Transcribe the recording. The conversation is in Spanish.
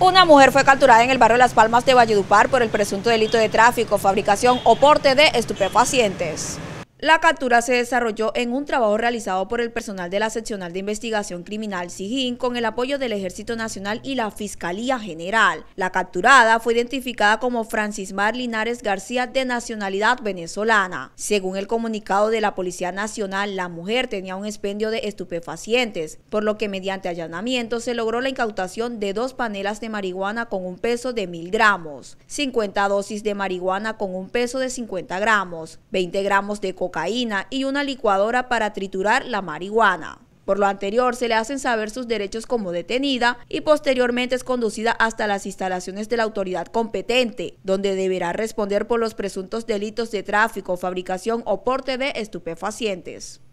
Una mujer fue capturada en el barrio Las Palmas de Valledupar por el presunto delito de tráfico, fabricación o porte de estupefacientes. La captura se desarrolló en un trabajo realizado por el personal de la seccional de investigación criminal SIGIN con el apoyo del Ejército Nacional y la Fiscalía General. La capturada fue identificada como Francis Mar Linares García de nacionalidad venezolana. Según el comunicado de la Policía Nacional, la mujer tenía un expendio de estupefacientes, por lo que mediante allanamiento se logró la incautación de dos panelas de marihuana con un peso de mil gramos, 50 dosis de marihuana con un peso de 50 gramos, 20 gramos de cocaína y una licuadora para triturar la marihuana. Por lo anterior, se le hacen saber sus derechos como detenida y posteriormente es conducida hasta las instalaciones de la autoridad competente, donde deberá responder por los presuntos delitos de tráfico, fabricación o porte de estupefacientes.